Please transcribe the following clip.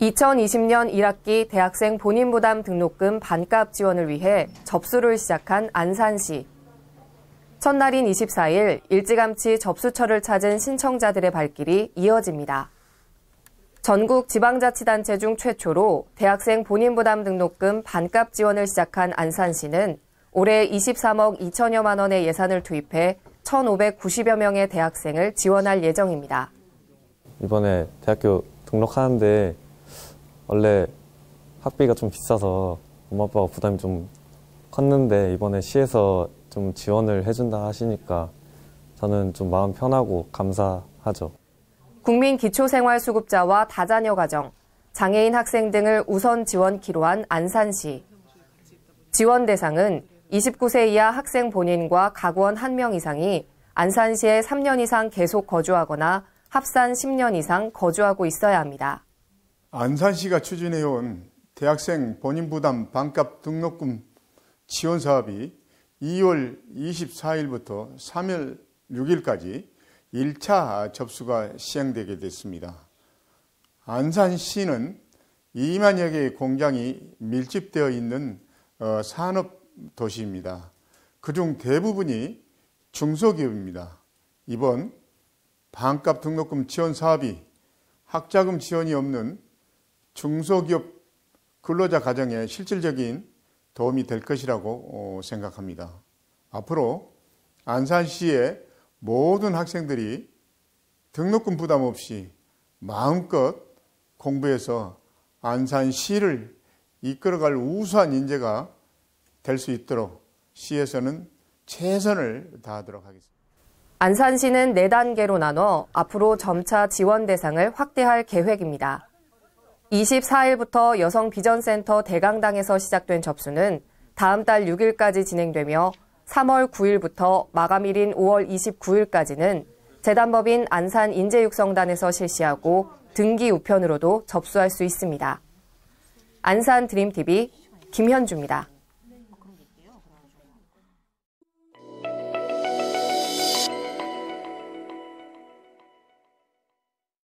2020년 1학기 대학생 본인 부담 등록금 반값 지원을 위해 접수를 시작한 안산시. 첫날인 24일 일찌감치 접수처를 찾은 신청자들의 발길이 이어집니다. 전국 지방자치단체 중 최초로 대학생 본인 부담 등록금 반값 지원을 시작한 안산시는 올해 23억 2천여만 원의 예산을 투입해 1,590여 명의 대학생을 지원할 예정입니다. 이번에 대학교 등록하는데 원래 학비가 좀 비싸서 엄마 아빠가 부담이 좀 컸는데 이번에 시에서 좀 지원을 해준다 하시니까 저는 좀 마음 편하고 감사하죠. 국민 기초생활수급자와 다자녀 가정, 장애인 학생 등을 우선 지원키로 한 안산시. 지원 대상은 29세 이하 학생 본인과 가구원 1명 이상이 안산시에 3년 이상 계속 거주하거나 합산 10년 이상 거주하고 있어야 합니다. 안산시가 추진해온 대학생 본인 부담 반값 등록금 지원 사업이 2월 24일부터 3월 6일까지 1차 접수가 시행되게 됐습니다. 안산시는 2만여 개의 공장이 밀집되어 있는 어, 산업 도시입니다. 그중 대부분이 중소기업입니다. 이번 반값 등록금 지원 사업이 학자금 지원이 없는 중소기업 근로자 가정에 실질적인 도움이 될 것이라고 어, 생각합니다. 앞으로 안산시의 모든 학생들이 등록금 부담 없이 마음껏 공부해서 안산시를 이끌어갈 우수한 인재가 될 수 있도록 시에서는 최선을 다하도록 하겠습니다. 안산시는 4단계로 나눠 앞으로 점차 지원 대상을 확대할 계획입니다. 24일부터 여성 비전센터 대강당에서 시작된 접수는 다음 달 6일까지 진행되며 3월 9일부터 마감일인 5월 29일까지는 재단법인 안산 인재육성단에서 실시하고 등기 우편으로도 접수할 수 있습니다. 안산 드림TV 김현주입니다.